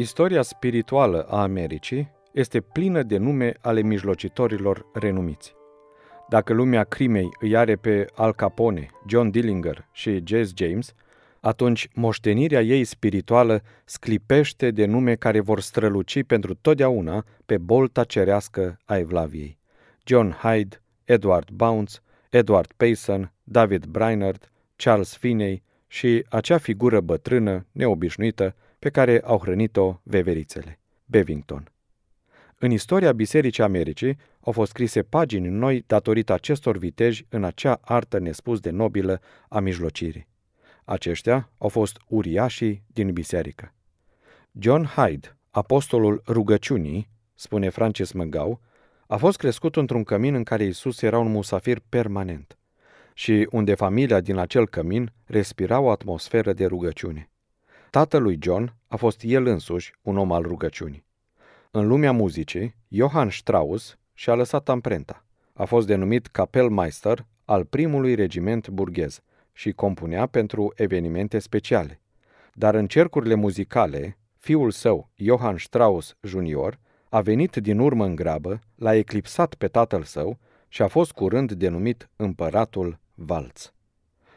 Istoria spirituală a Americii este plină de nume ale mijlocitorilor renumiți. Dacă lumea crimei îi are pe Al Capone, John Dillinger și Jazz James, atunci moștenirea ei spirituală sclipește de nume care vor străluci pentru totdeauna pe bolta cerească a Evlaviei. John Hyde, Edward Bounce, Edward Payson, David Brainerd, Charles Finney și acea figură bătrână, neobișnuită, pe care au hrănit-o veverițele. Bevington. În istoria Bisericii Americii au fost scrise pagini noi datorită acestor viteji în acea artă nespus de nobilă a mijlocirii. Aceștia au fost uriașii din biserică. John Hyde, apostolul rugăciunii, spune Francis Măgau, a fost crescut într-un cămin în care Isus era un musafir permanent și unde familia din acel cămin respira o atmosferă de rugăciune. Tatălui John a fost el însuși un om al rugăciunii. În lumea muzicii, Johann Strauss și-a lăsat amprenta. A fost denumit Kapellmeister al primului regiment burghez și compunea pentru evenimente speciale. Dar în cercurile muzicale, fiul său, Johann Strauss Jr., a venit din urmă în grabă, l-a eclipsat pe tatăl său și a fost curând denumit împăratul Valț.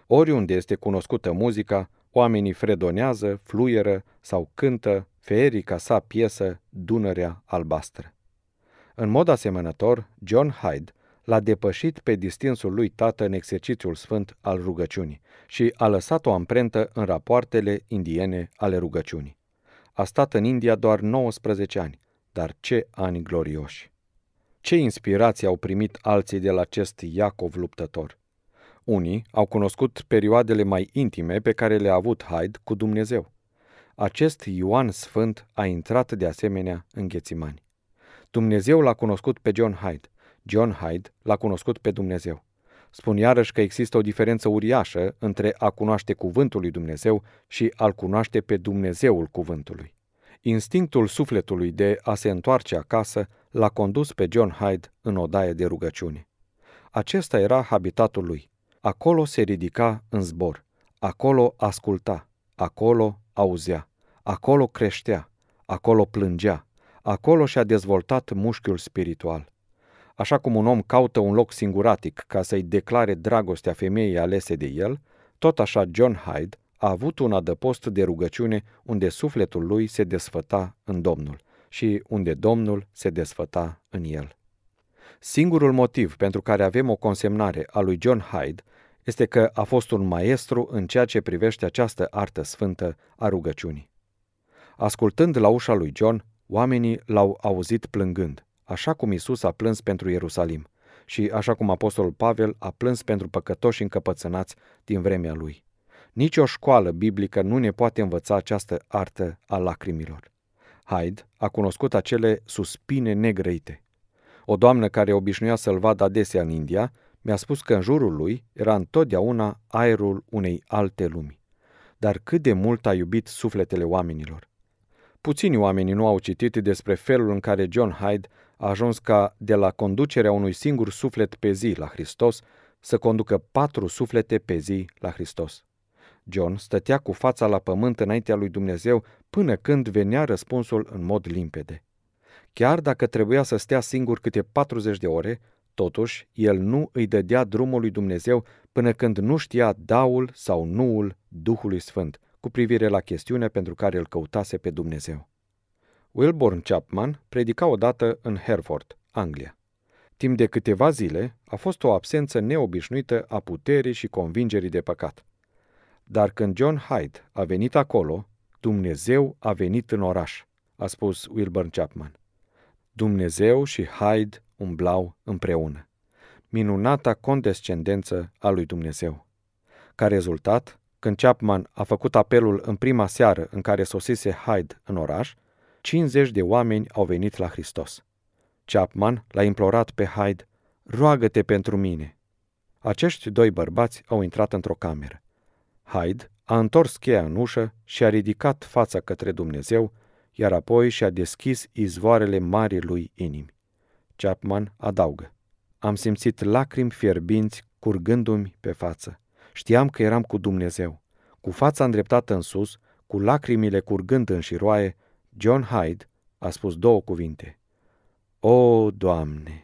Oriunde este cunoscută muzica, Oamenii fredonează, fluieră sau cântă feerica sa piesă Dunărea albastră. În mod asemănător, John Hyde l-a depășit pe distinsul lui tată în exercițiul sfânt al rugăciunii și a lăsat o amprentă în rapoartele indiene ale rugăciunii. A stat în India doar 19 ani, dar ce ani glorioși! Ce inspirații au primit alții de la acest Iacov luptător? Unii au cunoscut perioadele mai intime pe care le-a avut Hyde cu Dumnezeu. Acest Ioan Sfânt a intrat de asemenea în ghețimani. Dumnezeu l-a cunoscut pe John Hyde. John Hyde l-a cunoscut pe Dumnezeu. Spun iarăși că există o diferență uriașă între a cunoaște cuvântul lui Dumnezeu și a-L cunoaște pe Dumnezeul cuvântului. Instinctul sufletului de a se întoarce acasă l-a condus pe John Hyde în odaie de rugăciune. Acesta era habitatul lui, Acolo se ridica în zbor, acolo asculta, acolo auzea, acolo creștea, acolo plângea, acolo și-a dezvoltat mușchiul spiritual. Așa cum un om caută un loc singuratic ca să-i declare dragostea femeii alese de el, tot așa John Hyde a avut un adăpost de rugăciune unde sufletul lui se desfăta în Domnul și unde Domnul se desfăta în el. Singurul motiv pentru care avem o consemnare a lui John Hyde este că a fost un maestru în ceea ce privește această artă sfântă a rugăciunii. Ascultând la ușa lui John, oamenii l-au auzit plângând, așa cum Isus a plâns pentru Ierusalim și așa cum Apostolul Pavel a plâns pentru păcătoși încăpățânați din vremea lui. Nici o școală biblică nu ne poate învăța această artă a lacrimilor. Hyde a cunoscut acele suspine negrăite. O doamnă care obișnuia să-l vadă adesea în India mi-a spus că în jurul lui era întotdeauna aerul unei alte lumi. Dar cât de mult a iubit sufletele oamenilor. Puțini oameni nu au citit despre felul în care John Hyde a ajuns ca de la conducerea unui singur suflet pe zi la Hristos să conducă patru suflete pe zi la Hristos. John stătea cu fața la pământ înaintea lui Dumnezeu până când venea răspunsul în mod limpede. Chiar dacă trebuia să stea singur câte 40 de ore, totuși el nu îi dădea drumul lui Dumnezeu până când nu știa daul sau nuul Duhului Sfânt cu privire la chestiunea pentru care îl căutase pe Dumnezeu. Wilborn Chapman predica odată în Hereford, Anglia. Timp de câteva zile a fost o absență neobișnuită a puterii și convingerii de păcat. Dar când John Hyde a venit acolo, Dumnezeu a venit în oraș, a spus Wilburn Chapman. Dumnezeu și Haid umblau împreună. Minunata condescendență a lui Dumnezeu. Ca rezultat, când Chapman a făcut apelul în prima seară în care sosise Hyde în oraș, 50 de oameni au venit la Hristos. Chapman l-a implorat pe Hyde, roagă-te pentru mine. Acești doi bărbați au intrat într-o cameră. Hyde a întors cheia în ușă și a ridicat fața către Dumnezeu iar apoi și-a deschis izvoarele mari lui inimi. Chapman adaugă. Am simțit lacrimi fierbinți curgându-mi pe față. Știam că eram cu Dumnezeu. Cu fața îndreptată în sus, cu lacrimile curgând în șiroaie, John Hyde a spus două cuvinte. O, Doamne!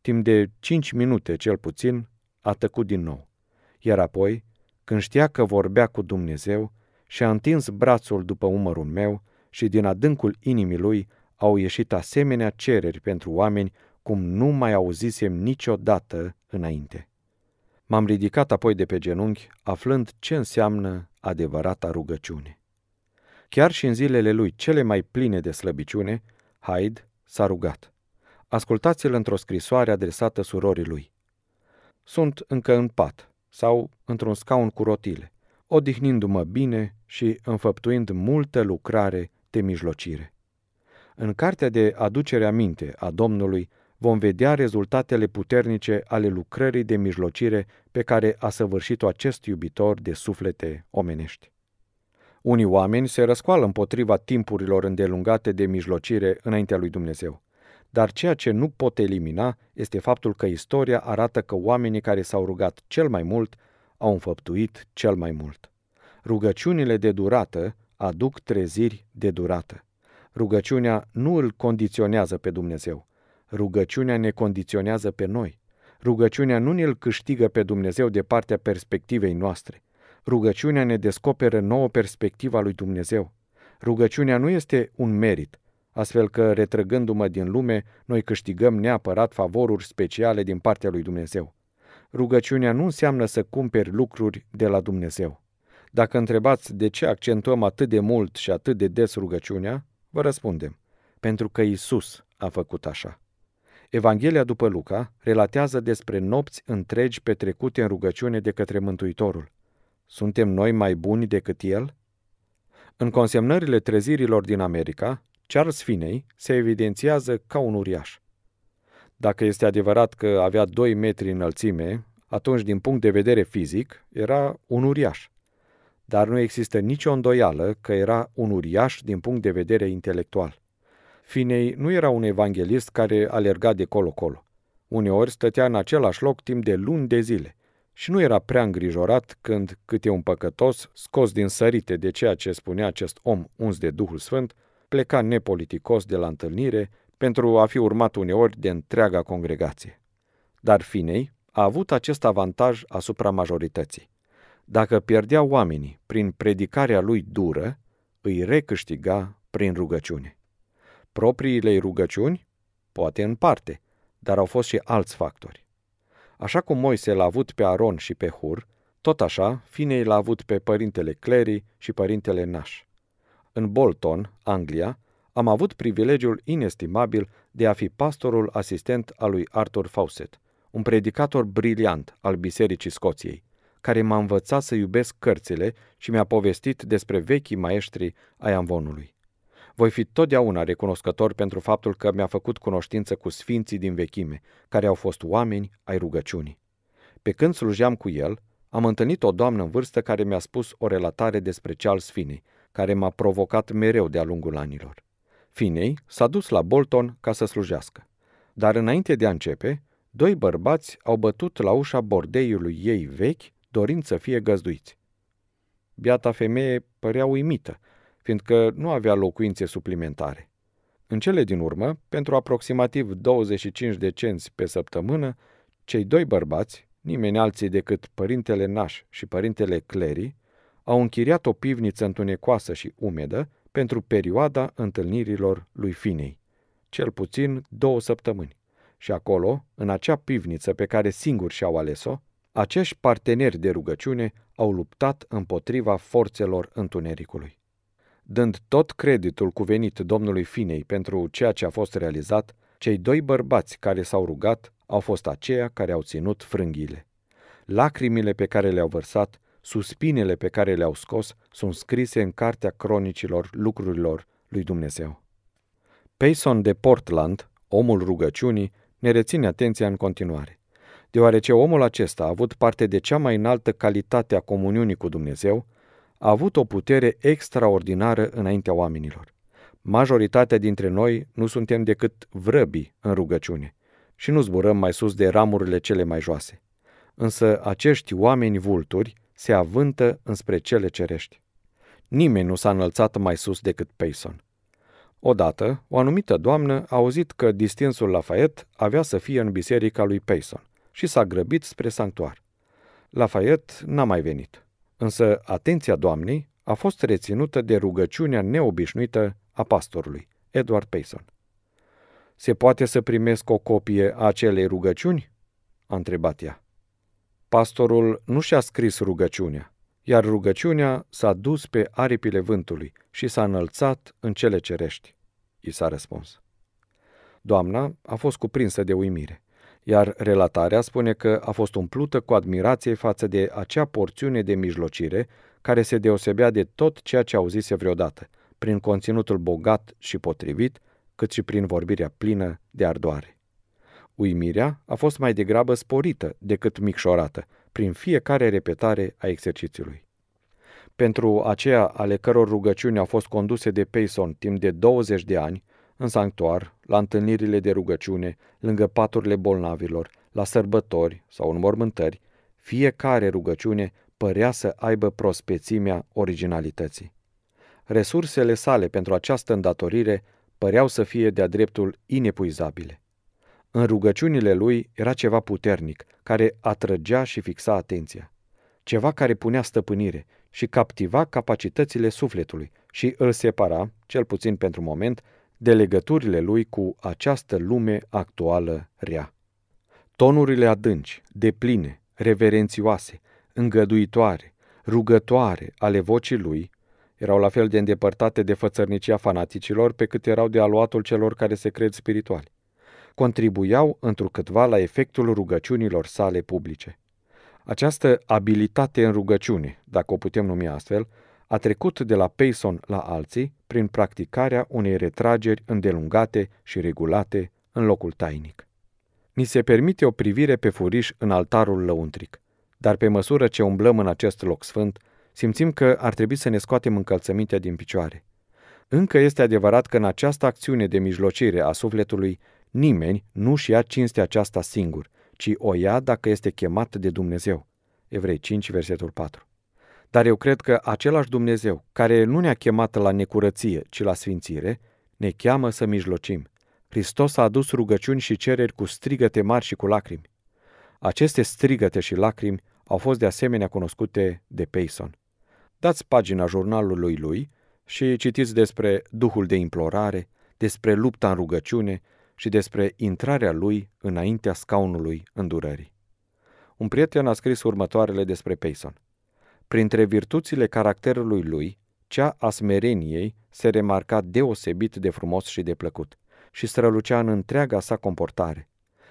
Timp de cinci minute cel puțin, a tăcut din nou. Iar apoi, când știa că vorbea cu Dumnezeu, și-a întins brațul după umărul meu și din adâncul inimii lui au ieșit asemenea cereri pentru oameni cum nu mai auzisem niciodată înainte. M-am ridicat apoi de pe genunchi, aflând ce înseamnă adevărata rugăciune. Chiar și în zilele lui cele mai pline de slăbiciune, Haid s-a rugat. Ascultați-l într-o scrisoare adresată surorii lui. Sunt încă în pat sau într-un scaun cu rotile, odihnindu-mă bine și înfăptuind multă lucrare de mijlocire. În cartea de aducere aminte a Domnului vom vedea rezultatele puternice ale lucrării de mijlocire pe care a săvârșit-o acest iubitor de suflete omenești. Unii oameni se răscoală împotriva timpurilor îndelungate de mijlocire înaintea lui Dumnezeu. Dar ceea ce nu pot elimina este faptul că istoria arată că oamenii care s-au rugat cel mai mult au înfăptuit cel mai mult. Rugăciunile de durată aduc treziri de durată. Rugăciunea nu îl condiționează pe Dumnezeu. Rugăciunea ne condiționează pe noi. Rugăciunea nu ne-l câștigă pe Dumnezeu de partea perspectivei noastre. Rugăciunea ne descoperă nouă perspectiva lui Dumnezeu. Rugăciunea nu este un merit, astfel că, retrăgându-mă din lume, noi câștigăm neapărat favoruri speciale din partea lui Dumnezeu. Rugăciunea nu înseamnă să cumperi lucruri de la Dumnezeu. Dacă întrebați de ce accentuăm atât de mult și atât de des rugăciunea, vă răspundem. Pentru că Isus a făcut așa. Evanghelia după Luca relatează despre nopți întregi petrecute în rugăciune de către Mântuitorul. Suntem noi mai buni decât El? În consemnările trezirilor din America, Charles Finney se evidențiază ca un uriaș. Dacă este adevărat că avea 2 metri înălțime, atunci, din punct de vedere fizic, era un uriaș dar nu există nicio îndoială că era un uriaș din punct de vedere intelectual. Finei nu era un evanghelist care alerga de colo-colo. Uneori stătea în același loc timp de luni de zile și nu era prea îngrijorat când câte un păcătos, scos din sărite de ceea ce spunea acest om uns de Duhul Sfânt, pleca nepoliticos de la întâlnire pentru a fi urmat uneori de întreaga congregație. Dar Finei a avut acest avantaj asupra majorității. Dacă pierdea oamenii prin predicarea lui dură, îi recâștiga prin rugăciune. Propriile rugăciuni? Poate în parte, dar au fost și alți factori. Așa cum Moise l-a avut pe Aron și pe Hur, tot așa, Finei l-a avut pe părintele Clary și părintele Nash. În Bolton, Anglia, am avut privilegiul inestimabil de a fi pastorul asistent al lui Arthur Fawcett, un predicator briliant al Bisericii Scoției, care m-a învățat să iubesc cărțile și mi-a povestit despre vechii maestri ai Amvonului. Voi fi totdeauna recunoscător pentru faptul că mi-a făcut cunoștință cu sfinții din vechime, care au fost oameni ai rugăciunii. Pe când slujeam cu el, am întâlnit o doamnă în vârstă care mi-a spus o relatare despre cel Finney, care m-a provocat mereu de-a lungul anilor. Finney s-a dus la Bolton ca să slujească. Dar înainte de a începe, doi bărbați au bătut la ușa bordeiului ei vechi dorind să fie găzduiți. Biata femeie părea uimită, fiindcă nu avea locuințe suplimentare. În cele din urmă, pentru aproximativ 25 de cenți pe săptămână, cei doi bărbați, nimeni alții decât părintele Naș și părintele Cleri, au închiriat o pivniță întunecoasă și umedă pentru perioada întâlnirilor lui Finei, cel puțin două săptămâni. Și acolo, în acea pivniță pe care singur și-au ales-o, acești parteneri de rugăciune au luptat împotriva forțelor întunericului. Dând tot creditul cuvenit domnului Finei pentru ceea ce a fost realizat, cei doi bărbați care s-au rugat au fost aceia care au ținut frânghiile. Lacrimile pe care le-au vărsat, suspinele pe care le-au scos, sunt scrise în cartea cronicilor lucrurilor lui Dumnezeu. Payson de Portland, omul rugăciunii, ne reține atenția în continuare deoarece omul acesta a avut parte de cea mai înaltă calitate a comuniunii cu Dumnezeu, a avut o putere extraordinară înaintea oamenilor. Majoritatea dintre noi nu suntem decât vrăbi în rugăciune și nu zburăm mai sus de ramurile cele mai joase. Însă acești oameni vulturi se avântă înspre cele cerești. Nimeni nu s-a înălțat mai sus decât Payson. Odată, o anumită doamnă a auzit că distinsul Lafayette avea să fie în biserica lui Payson și s-a grăbit spre sanctuar. Lafayette n-a mai venit, însă atenția doamnei a fost reținută de rugăciunea neobișnuită a pastorului, Edward Payson. Se poate să primesc o copie a acelei rugăciuni? a întrebat ea. Pastorul nu și-a scris rugăciunea, iar rugăciunea s-a dus pe aripile vântului și s-a înălțat în cele cerești, i s-a răspuns. Doamna a fost cuprinsă de uimire iar relatarea spune că a fost umplută cu admirație față de acea porțiune de mijlocire care se deosebea de tot ceea ce auzise vreodată, prin conținutul bogat și potrivit, cât și prin vorbirea plină de ardoare. Uimirea a fost mai degrabă sporită decât micșorată, prin fiecare repetare a exercițiului. Pentru aceea ale căror rugăciuni au fost conduse de Payson timp de 20 de ani, în sanctuar, la întâlnirile de rugăciune, lângă paturile bolnavilor, la sărbători sau în mormântări, fiecare rugăciune părea să aibă prospețimea originalității. Resursele sale pentru această îndatorire păreau să fie de-a dreptul inepuizabile. În rugăciunile lui era ceva puternic, care atrăgea și fixa atenția. Ceva care punea stăpânire și captiva capacitățile sufletului și îl separa, cel puțin pentru moment, de legăturile lui cu această lume actuală rea. Tonurile adânci, depline, reverențioase, îngăduitoare, rugătoare ale vocii lui erau la fel de îndepărtate de fățărnicia fanaticilor pe cât erau de aluatul celor care se cred spirituali. Contribuiau întrucâtva la efectul rugăciunilor sale publice. Această abilitate în rugăciune, dacă o putem numi astfel, a trecut de la Payson la alții prin practicarea unei retrageri îndelungate și regulate în locul tainic. Ni se permite o privire pe furiș în altarul lăuntric, dar pe măsură ce umblăm în acest loc sfânt, simțim că ar trebui să ne scoatem încălțămintea din picioare. Încă este adevărat că în această acțiune de mijlocire a sufletului, nimeni nu-și ia cinstea aceasta singur, ci o ia dacă este chemat de Dumnezeu. Evrei 5, versetul 4. Dar eu cred că același Dumnezeu, care nu ne-a chemat la necurăție, ci la sfințire, ne cheamă să mijlocim. Hristos a adus rugăciuni și cereri cu strigăte mari și cu lacrimi. Aceste strigăte și lacrimi au fost de asemenea cunoscute de Payson. Dați pagina jurnalului lui și citiți despre Duhul de implorare, despre lupta în rugăciune și despre intrarea lui înaintea scaunului îndurării. Un prieten a scris următoarele despre Payson – Printre virtuțile caracterului lui, cea a smereniei se remarca deosebit de frumos și de plăcut și strălucea în întreaga sa comportare.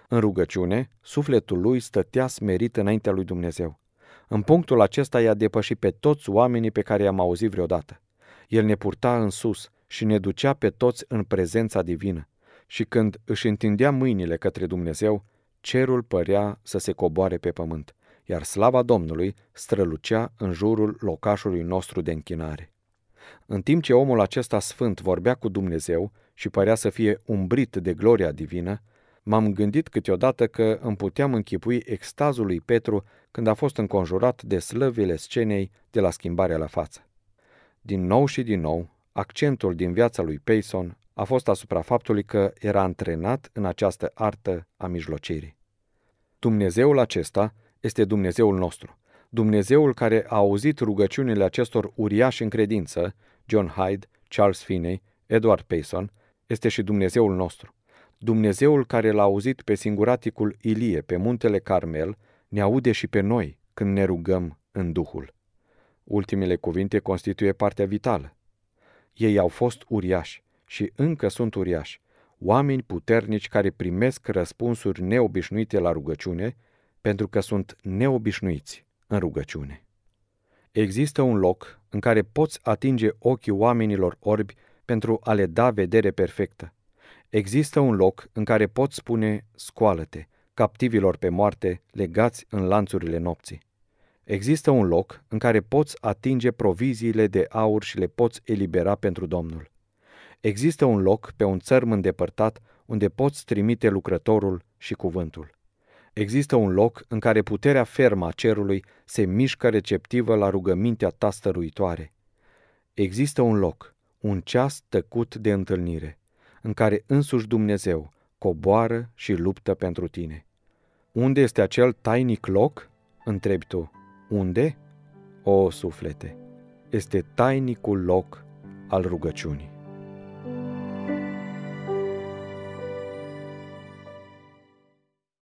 În rugăciune, sufletul lui stătea smerit înaintea lui Dumnezeu. În punctul acesta i-a depășit pe toți oamenii pe care i-am auzit vreodată. El ne purta în sus și ne ducea pe toți în prezența divină. Și când își întindea mâinile către Dumnezeu, cerul părea să se coboare pe pământ iar slava Domnului strălucea în jurul locașului nostru de închinare. În timp ce omul acesta sfânt vorbea cu Dumnezeu și părea să fie umbrit de gloria divină, m-am gândit câteodată că îmi puteam închipui extazul lui Petru când a fost înconjurat de slăvile scenei de la schimbarea la față. Din nou și din nou, accentul din viața lui Payson a fost asupra faptului că era antrenat în această artă a mijlocirii. Dumnezeul acesta este Dumnezeul nostru. Dumnezeul care a auzit rugăciunile acestor uriași în credință, John Hyde, Charles Finney, Edward Payson, este și Dumnezeul nostru. Dumnezeul care l-a auzit pe singuraticul Ilie pe muntele Carmel, ne aude și pe noi când ne rugăm în Duhul. Ultimele cuvinte constituie partea vitală. Ei au fost uriași și încă sunt uriași, oameni puternici care primesc răspunsuri neobișnuite la rugăciune pentru că sunt neobișnuiți în rugăciune. Există un loc în care poți atinge ochii oamenilor orbi pentru a le da vedere perfectă. Există un loc în care poți spune, scoală-te, captivilor pe moarte legați în lanțurile nopții. Există un loc în care poți atinge proviziile de aur și le poți elibera pentru Domnul. Există un loc pe un țărm îndepărtat unde poți trimite lucrătorul și cuvântul. Există un loc în care puterea fermă a cerului se mișcă receptivă la rugămintea ta stăruitoare. Există un loc, un ceas tăcut de întâlnire, în care însuși Dumnezeu coboară și luptă pentru tine. Unde este acel tainic loc? Întrebi tu. Unde? O, suflete, este tainicul loc al rugăciunii.